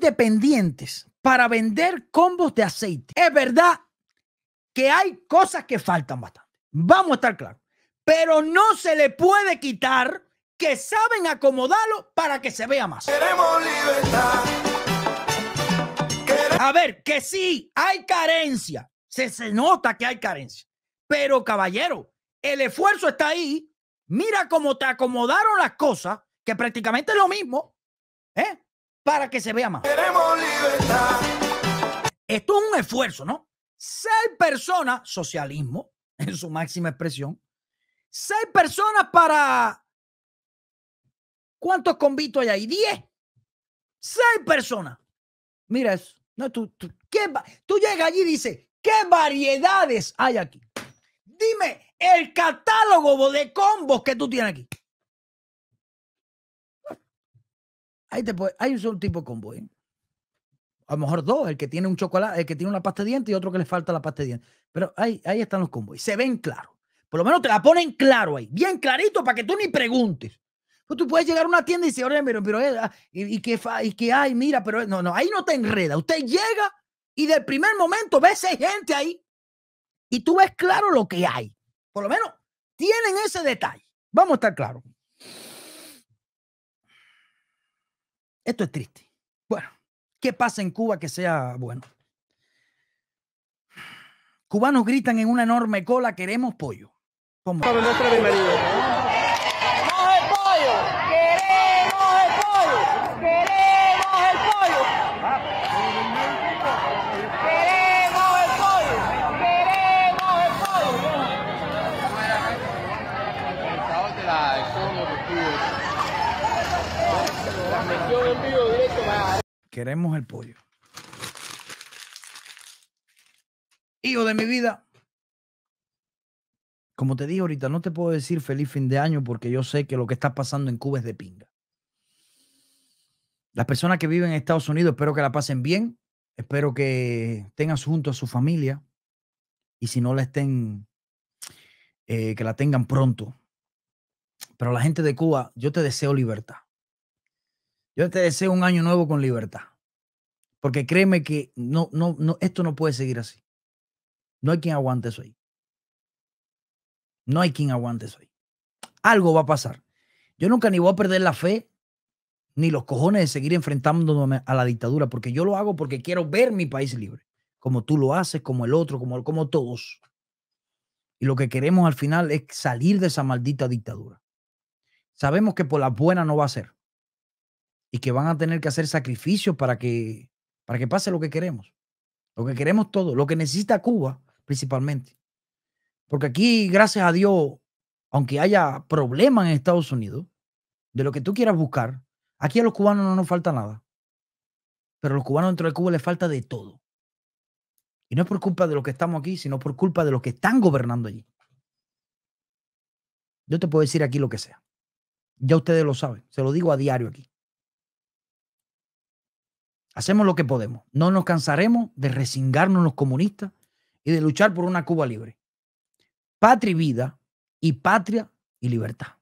Independientes para vender combos de aceite. Es verdad que hay cosas que faltan bastante. Vamos a estar claros. Pero no se le puede quitar que saben acomodarlo para que se vea más. Queremos libertad. A ver, que sí, hay carencia. Se, se nota que hay carencia. Pero caballero, el esfuerzo está ahí. Mira cómo te acomodaron las cosas, que prácticamente es lo mismo. ¿eh? para que se vea más. Queremos libertad. Esto es un esfuerzo, ¿no? Seis personas, socialismo en su máxima expresión, seis personas para... ¿Cuántos convitos hay ahí? Diez. Seis personas. Mira eso. No, tú, tú, ¿qué tú llegas allí y dices, ¿qué variedades hay aquí? Dime el catálogo de combos que tú tienes aquí. Ahí hay un solo tipo de combo, ¿eh? A lo mejor dos, el que tiene un chocolate, el que tiene una pasta de dientes y otro que le falta la pasta de dientes. Pero ahí, ahí están los combos. se ven claros. Por lo menos te la ponen claro ahí, bien clarito para que tú ni preguntes. Pues tú puedes llegar a una tienda y decir, oye, pero, pero eh, ah, y, y, que, y mira, pero eh, no, no, ahí no te enreda. Usted llega y del primer momento ves gente ahí y tú ves claro lo que hay. Por lo menos tienen ese detalle. Vamos a estar claros. Esto es triste. Bueno, ¿qué pasa en Cuba que sea bueno? Cubanos gritan en una enorme cola, queremos pollo. ¿Cómo? Queremos el pollo. Hijo de mi vida. Como te dije ahorita, no te puedo decir feliz fin de año porque yo sé que lo que está pasando en Cuba es de pinga. Las personas que viven en Estados Unidos espero que la pasen bien, espero que tengan junto a su familia y si no la estén, eh, que la tengan pronto. Pero la gente de Cuba, yo te deseo libertad. Yo te deseo un año nuevo con libertad. Porque créeme que no, no, esto no puede seguir así. No hay quien aguante eso ahí. No hay quien aguante eso ahí. Algo va a pasar. Yo nunca ni voy a perder la fe ni los cojones de seguir enfrentándome a la dictadura, porque yo lo hago porque quiero ver mi país libre, como tú lo haces, como el otro, como, como todos. Y lo que queremos al final es salir de esa maldita dictadura. Sabemos que por la buena no va a ser y que van a tener que hacer sacrificios para que, para que pase lo que queremos. Lo que queremos todo, lo que necesita Cuba principalmente. Porque aquí, gracias a Dios, aunque haya problemas en Estados Unidos, de lo que tú quieras buscar, aquí a los cubanos no nos falta nada. Pero a los cubanos dentro de Cuba les falta de todo. Y no es por culpa de los que estamos aquí, sino por culpa de los que están gobernando allí. Yo te puedo decir aquí lo que sea. Ya ustedes lo saben. Se lo digo a diario aquí. Hacemos lo que podemos. No nos cansaremos de resingarnos los comunistas y de luchar por una Cuba libre. Patria y vida y patria y libertad.